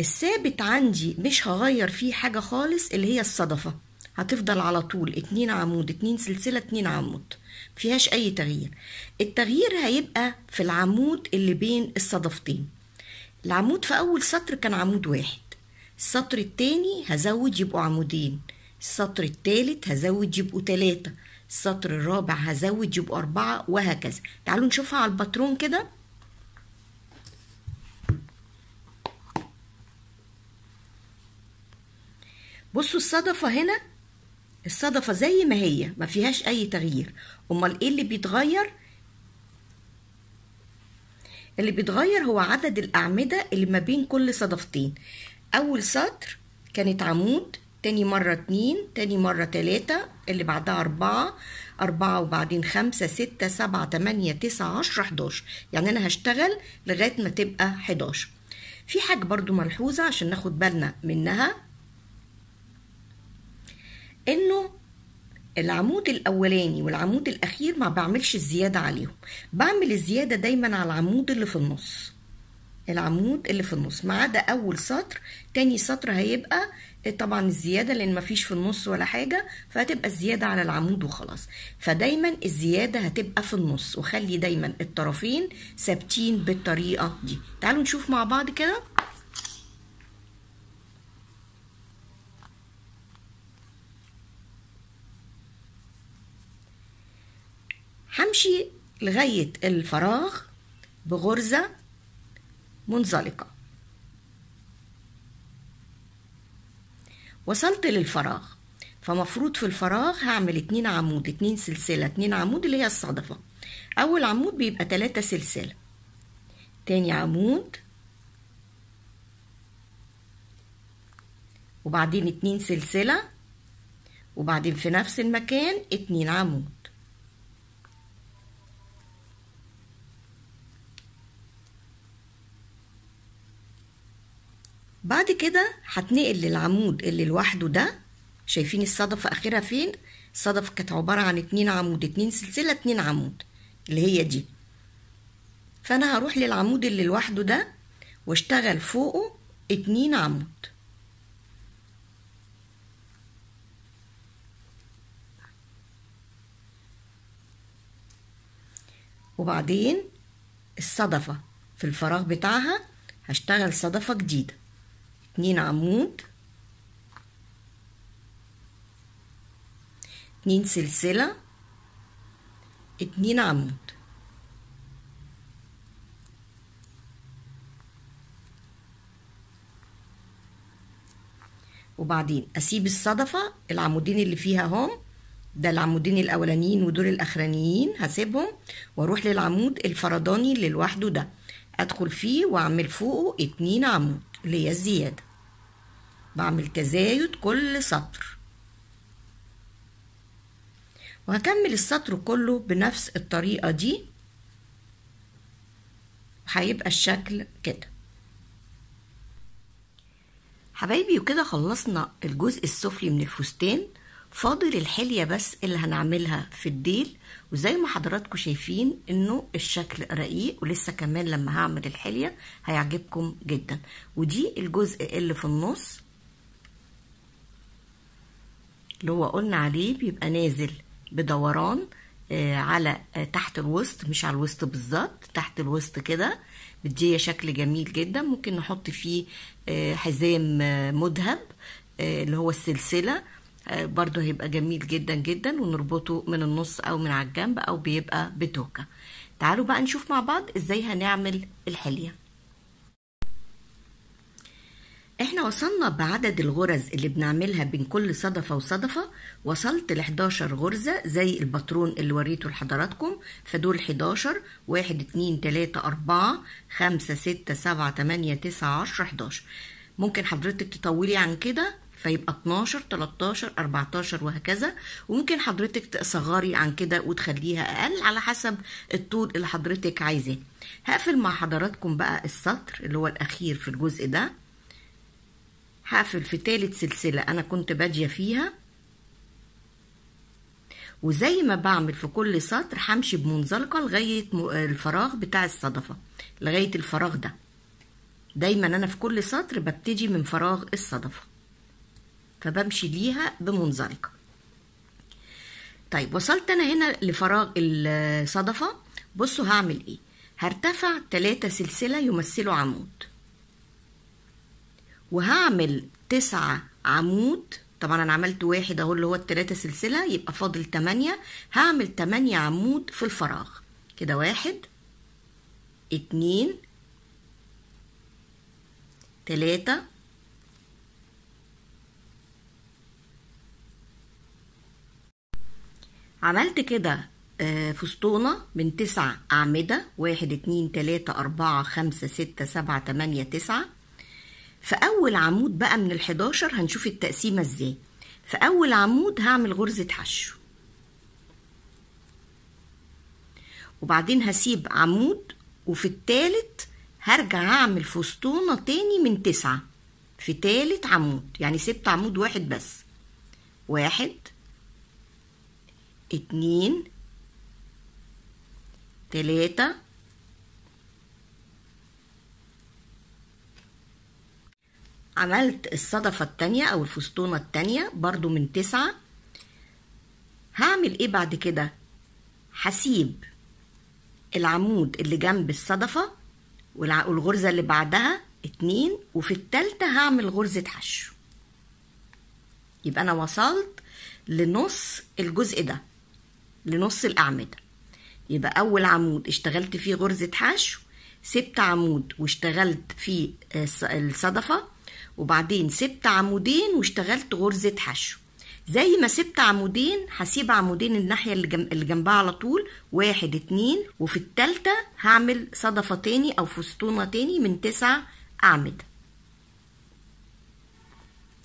الثابت عندي مش هغير فيه حاجة خالص اللي هي الصدفة هتفضل على طول اتنين عمود اتنين سلسلة اتنين عمود مفيهاش اي تغيير التغيير هيبقى في العمود اللي بين الصدفتين العمود في اول سطر كان عمود واحد السطر التاني هزود يبقوا عمودين السطر التالت هزود يبقوا تلاتة السطر الرابع هزود يبقوا أربعة وهكذا تعالوا نشوفها على الباترون كده بصوا الصدفة هنا الصدفة زي ما هي ما فيهاش أي تغيير أمال إيه اللي بيتغير؟ اللي بيتغير هو عدد الأعمدة اللي ما بين كل صدفتين أول سطر كانت عمود تاني مرة اتنين تاني مرة تلاتة اللي بعدها أربعة أربعة وبعدين خمسة ستة سبعة تمانية تسعة عشرة حداشر يعني أنا هشتغل لغاية ما تبقى حداشر في حاجة برضو ملحوظة عشان ناخد بالنا منها إنه العمود الأولاني والعمود الأخير ما بعملش الزيادة عليهم بعمل الزيادة دايما على العمود اللي في النص العمود اللي في النص ما عدا اول سطر تاني سطر هيبقى طبعا الزيادة لان مفيش في النص ولا حاجة فهتبقى الزيادة على العمود وخلاص فدايما الزيادة هتبقى في النص وخلي دايما الطرفين ثابتين بالطريقة دي تعالوا نشوف مع بعض كده همشي لغاية الفراغ بغرزة منزلقة وصلت للفراغ فمفروض في الفراغ هعمل اتنين عمود اتنين سلسلة اتنين عمود اللي هي الصدفة أول عمود بيبقى تلاتة سلسلة تاني عمود وبعدين اتنين سلسلة وبعدين في نفس المكان اتنين عمود بعد كده هتنقل للعمود اللي لوحده ده شايفين الصدفة اخرها فين الصدفة كانت عبارة عن اتنين عمود اتنين سلسلة اتنين عمود اللي هي دي فانا هروح للعمود اللي لوحده ده واشتغل فوقه اتنين عمود وبعدين الصدفة في الفراغ بتاعها هشتغل صدفة جديدة اتنين عمود اتنين سلسلة اتنين عمود وبعدين اسيب الصدفة العمودين اللي فيها هم ده العمودين الاولانيين ودول الاخرانيين هسيبهم واروح للعمود الفرداني اللي لوحده ده أدخل فيه وأعمل فوقه اتنين عمود اللي هي الزيادة بعمل تزايد كل سطر وهكمل السطر كله بنفس الطريقة دي هيبقى الشكل كده حبايبي وكده خلصنا الجزء السفلي من الفستان فاضل الحلية بس اللي هنعملها في الديل وزي ما حضراتكم شايفين انه الشكل رقيق ولسه كمان لما هعمل الحلية هيعجبكم جدا ودي الجزء اللي في النص اللي هو قلنا عليه بيبقى نازل بدوران آه، على آه، تحت الوسط مش على الوسط بالظبط تحت الوسط كده مديه شكل جميل جدا ممكن نحط فيه آه، حزام مذهب اللي هو السلسله آه، برضو هيبقى جميل جدا جدا ونربطه من النص او من على الجنب او بيبقى بتوكة تعالوا بقى نشوف مع بعض ازاي هنعمل الحلية احنا وصلنا بعدد الغرز اللي بنعملها بين كل صدفة وصدفة وصلت ل 11 غرزة زي الباترون اللي وريته لحضراتكم فدول 11 1 2 3 4 5 6 7 8 9 10 11 ممكن حضرتك تطولي عن كده فيبقى 12 13 14 وهكذا وممكن حضرتك تصغري عن كده وتخليها اقل على حسب الطول اللي حضرتك عايزاه هقفل مع حضراتكم بقى السطر اللي هو الاخير في الجزء ده هقفل في تالت سلسله انا كنت باديه فيها وزي ما بعمل في كل سطر همشي بمنزلقه لغايه الفراغ بتاع الصدفه لغايه الفراغ ده دايما انا في كل سطر ببتدي من فراغ الصدفه فبمشي ليها بمنزلقة طيب وصلت أنا هنا لفراغ الصدفة بصوا هعمل إيه هرتفع تلاتة سلسلة يمثلوا عمود وهعمل تسعة عمود طبعا انا عملت واحد اهو اللي هو التلاتة سلسلة يبقى فاضل تمانية هعمل تمانية عمود في الفراغ كده واحد اتنين تلاتة عملت كده آه، فسطونة من تسع أعمدة واحد اتنين تلاتة أربعة خمسة ستة سبعة تمانية تسعة في أول عمود بقى من الحداشر هنشوف التقسيمة ازاي في أول عمود هعمل غرزة حشو وبعدين هسيب عمود وفي التالت هرجع هعمل فسطونة تاني من تسعة في تالت عمود يعني سبت عمود واحد بس واحد اتنين تلاتة عملت الصدفة التانية أو الفستونة التانية برضو من تسعة هعمل ايه بعد كده هسيب العمود اللي جنب الصدفة والغرزة اللي بعدها اتنين وفي التالتة هعمل غرزة حشو يبقى أنا وصلت لنص الجزء ده لنص الأعمدة يبقى أول عمود اشتغلت فيه غرزة حشو سبت عمود واشتغلت فيه آه، الصدفة وبعدين سبت عمودين واشتغلت غرزة حشو زي ما سبت عمودين هسيب عمودين الناحية اللي جنبها على طول واحد اتنين وفي التالتة هعمل صدفة تاني أو فستونة تاني من تسع أعمدة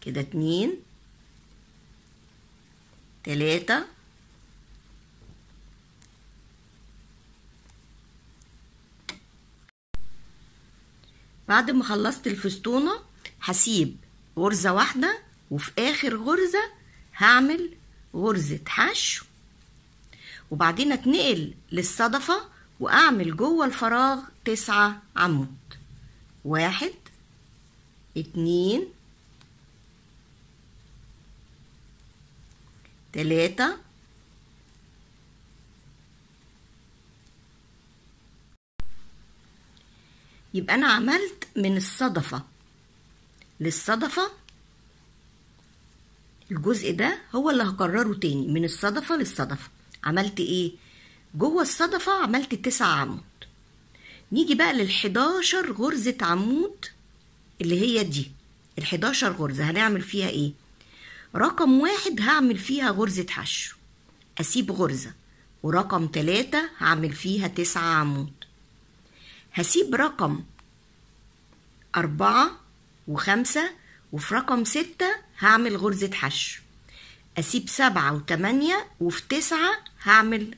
كده اتنين تلاتة بعد ما خلصت الفستونة هسيب غرزة واحدة وفي آخر غرزة هعمل غرزة حشو وبعدين اتنقل للصدفة وأعمل جوه الفراغ تسعة عمود واحد اتنين تلاتة يبقى أنا عملت من الصدفة للصدفة الجزء ده هو اللي هكرره تاني من الصدفة للصدفة عملت إيه؟ جوه الصدفة عملت تسع عمود نيجي بقى للحداشر غرزة عمود اللي هي دي الحداشر غرزة هنعمل فيها إيه؟ رقم واحد هعمل فيها غرزة حشو أسيب غرزة ورقم تلاتة هعمل فيها تسعة عمود هسيب رقم أربعة وخمسة وفي رقم ستة هعمل غرزة حشو أسيب سبعة وتمانية وفي تسعة هعمل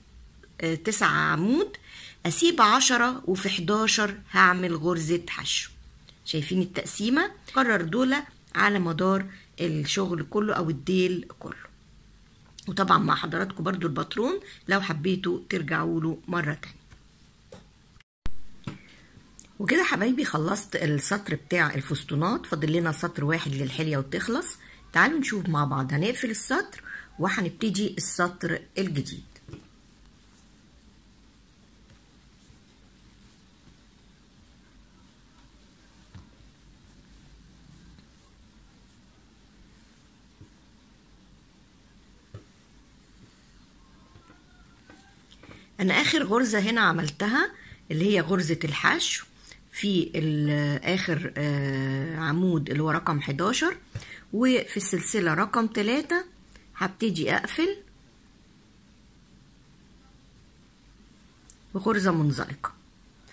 آه، تسعة عمود أسيب عشرة وفي حداشر هعمل غرزة حشو شايفين التقسيمة قرر دولة على مدار الشغل كله أو الديل كله وطبعا مع حضراتكم برضو الباترون لو حبيتوا ترجعوا له مرة تانية وكده حبايبي خلصت السطر بتاع الفستونات فاضل لنا سطر واحد للحليه وتخلص تعالوا نشوف مع بعض هنقفل السطر وهنبتدي السطر الجديد انا اخر غرزه هنا عملتها اللي هي غرزه الحشو في آخر آه، عمود اللي هو رقم 11 وفي السلسلة رقم 3 هبتدي أقفل بغرزة منزلقة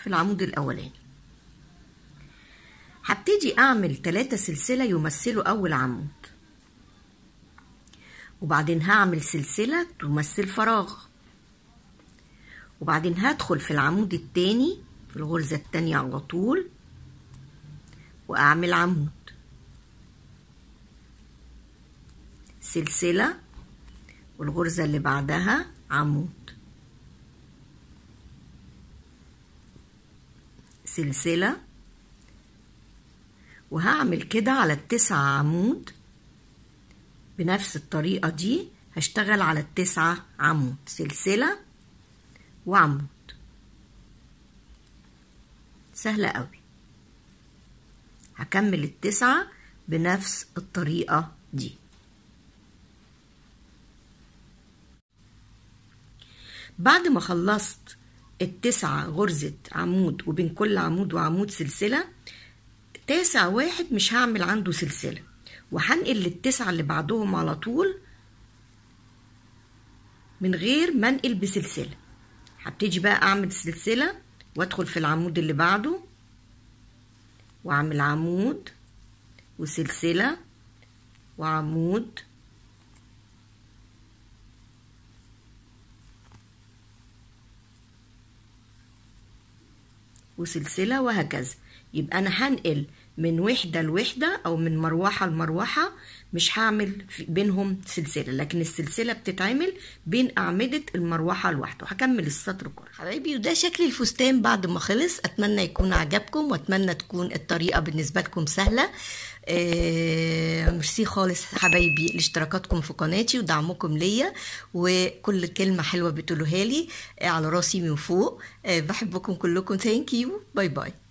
في العمود الأولاني هبتدي أعمل 3 سلسلة يمثلوا أول عمود وبعدين هعمل سلسلة تمثل فراغ وبعدين هدخل في العمود التاني في الغرزة التانية على طول وأعمل عمود سلسلة والغرزة اللي بعدها عمود سلسلة وهعمل كده على التسعة عمود بنفس الطريقة دي هشتغل على التسعة عمود سلسلة وعمود سهلة قوي هكمل التسعة بنفس الطريقة دي بعد ما خلصت التسعة غرزة عمود وبين كل عمود وعمود سلسلة تاسع واحد مش هعمل عنده سلسلة وهنقل للتسعة اللي بعدهم على طول من غير ما انقل بسلسلة هبتدي بقى اعمل سلسلة وادخل في العمود اللي بعده واعمل عمود وسلسلة وعمود وسلسلة وهكذا يبقى أنا هنقل من وحدة لوحدة أو من مروحة لمروحة مش هعمل بينهم سلسله لكن السلسله بتتعمل بين اعمده المروحه لوحده هكمل السطر كله حبايبي وده شكل الفستان بعد ما خلص اتمنى يكون عجبكم واتمنى تكون الطريقه بالنسبه لكم سهله آه ميرسي خالص حبايبي لاشتراكاتكم في قناتي ودعمكم ليا وكل كلمه حلوه بتقولوها لي آه، على راسي من فوق آه بحبكم كلكم ثانك يو باي باي